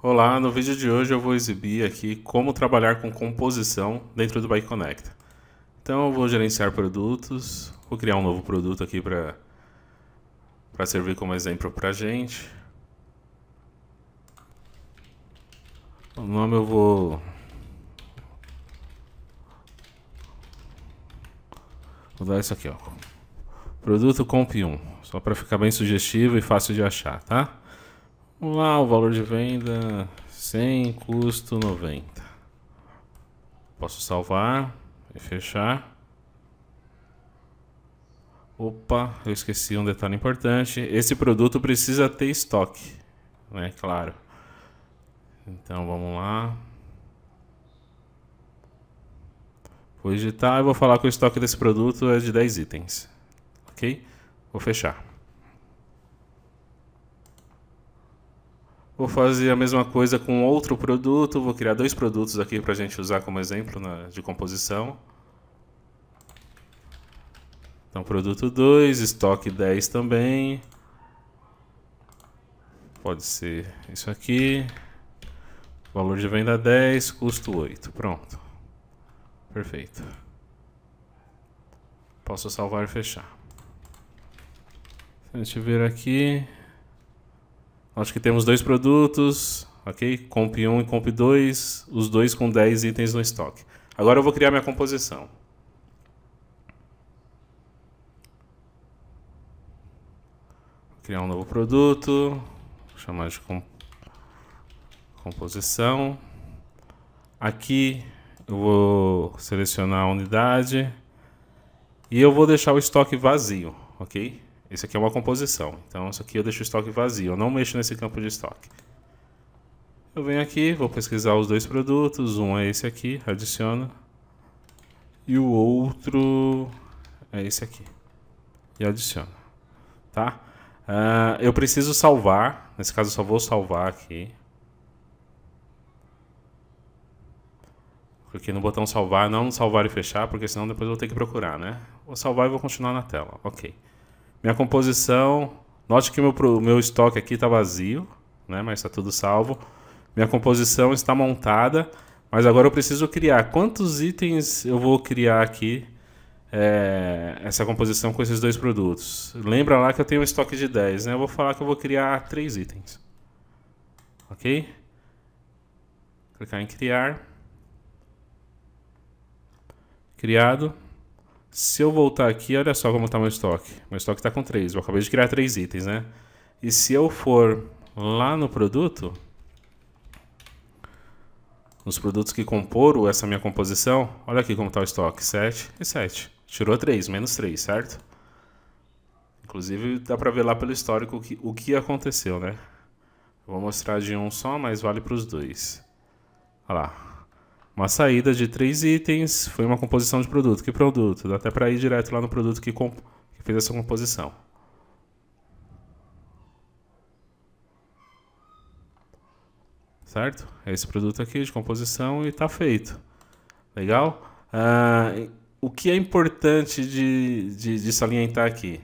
Olá, no vídeo de hoje eu vou exibir aqui como trabalhar com composição dentro do Bike Connect. Então eu vou gerenciar produtos, vou criar um novo produto aqui para servir como exemplo para gente. O nome eu vou... Vou dar isso aqui, ó. Produto Comp1, só para ficar bem sugestivo e fácil de achar, Tá? Vamos lá, o valor de venda, 100, custo 90. Posso salvar e fechar. Opa, eu esqueci um detalhe importante. Esse produto precisa ter estoque, né? Claro. Então vamos lá. Vou digitar e vou falar que o estoque desse produto é de 10 itens. Ok? Vou fechar. Vou fazer a mesma coisa com outro produto, vou criar dois produtos aqui para a gente usar como exemplo na, né, de composição. Então, produto 2, estoque 10 também. Pode ser isso aqui. Valor de venda 10, custo 8. Pronto. Perfeito. Posso salvar e fechar. Se a gente vir aqui, Acho que temos dois produtos, ok? Comp 1 e Comp 2, os dois com 10 itens no estoque. Agora eu vou criar minha composição. Vou criar um novo produto, vou chamar de comp composição. Aqui eu vou selecionar a unidade e eu vou deixar o estoque vazio, ok? Isso aqui é uma composição, então isso aqui eu deixo o estoque vazio, eu não mexo nesse campo de estoque. Eu venho aqui, vou pesquisar os dois produtos, um é esse aqui, adiciono, e o outro é esse aqui, e adiciono, tá? Uh, eu preciso salvar, nesse caso eu só vou salvar aqui. Cliquei no botão salvar, não salvar e fechar, porque senão depois eu vou ter que procurar, né? Vou salvar e vou continuar na tela, ok. Minha composição. Note que meu, meu estoque aqui está vazio, né? mas está tudo salvo. Minha composição está montada, mas agora eu preciso criar. Quantos itens eu vou criar aqui é, essa composição com esses dois produtos? Lembra lá que eu tenho um estoque de 10, né? Eu vou falar que eu vou criar 3 itens. Ok? Clicar em criar. Criado. Se eu voltar aqui, olha só como está meu estoque. Meu estoque está com 3. Eu acabei de criar 3 itens, né? E se eu for lá no produto, nos produtos que comporam essa minha composição, olha aqui como está o estoque, 7 e 7. Tirou 3, menos 3, certo? Inclusive dá para ver lá pelo histórico o que, o que aconteceu, né? vou mostrar de um só, mas vale para os dois. Olha lá, uma saída de três itens, foi uma composição de produto. Que produto? Dá até para ir direto lá no produto que, que fez essa composição. Certo? É esse produto aqui de composição e está feito. Legal? Ah, o que é importante de, de, de salientar aqui?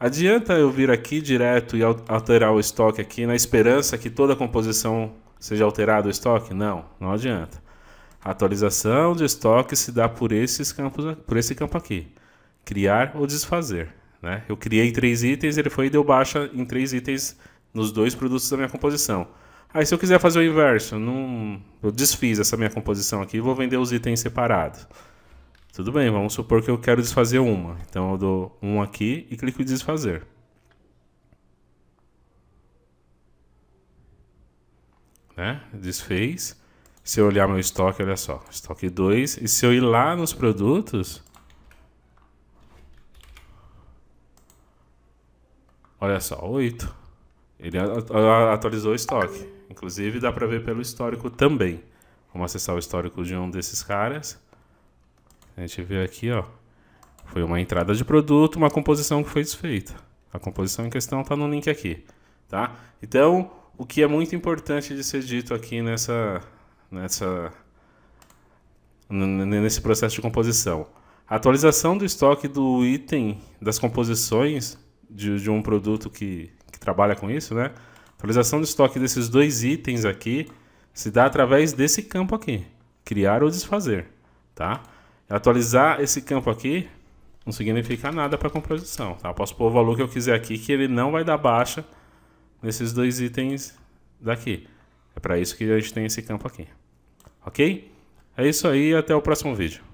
Adianta eu vir aqui direto e alterar o estoque aqui na esperança que toda a composição seja alterada o estoque? Não, não adianta. A atualização de estoque se dá por esses campos, por esse campo aqui. Criar ou desfazer. Né? Eu criei três itens, ele foi e deu baixa em três itens nos dois produtos da minha composição. Aí se eu quiser fazer o inverso, não, eu desfiz essa minha composição aqui e vou vender os itens separados. Tudo bem, vamos supor que eu quero desfazer uma. Então eu dou um aqui e clico em desfazer. Né? Desfez. Se eu olhar meu estoque, olha só, estoque 2. E se eu ir lá nos produtos... Olha só, 8. Ele atualizou o estoque. Inclusive dá pra ver pelo histórico também. Vamos acessar o histórico de um desses caras. A gente vê aqui, ó. Foi uma entrada de produto, uma composição que foi desfeita. A composição em questão está no link aqui, tá? Então, o que é muito importante de ser dito aqui nessa, nessa, nesse processo de composição. A atualização do estoque do item das composições de, de um produto que, que, trabalha com isso, né? A atualização do estoque desses dois itens aqui se dá através desse campo aqui, criar ou desfazer, tá? Atualizar esse campo aqui não significa nada para a composição, tá? posso pôr o valor que eu quiser aqui que ele não vai dar baixa nesses dois itens daqui. É para isso que a gente tem esse campo aqui. Ok? É isso aí, até o próximo vídeo.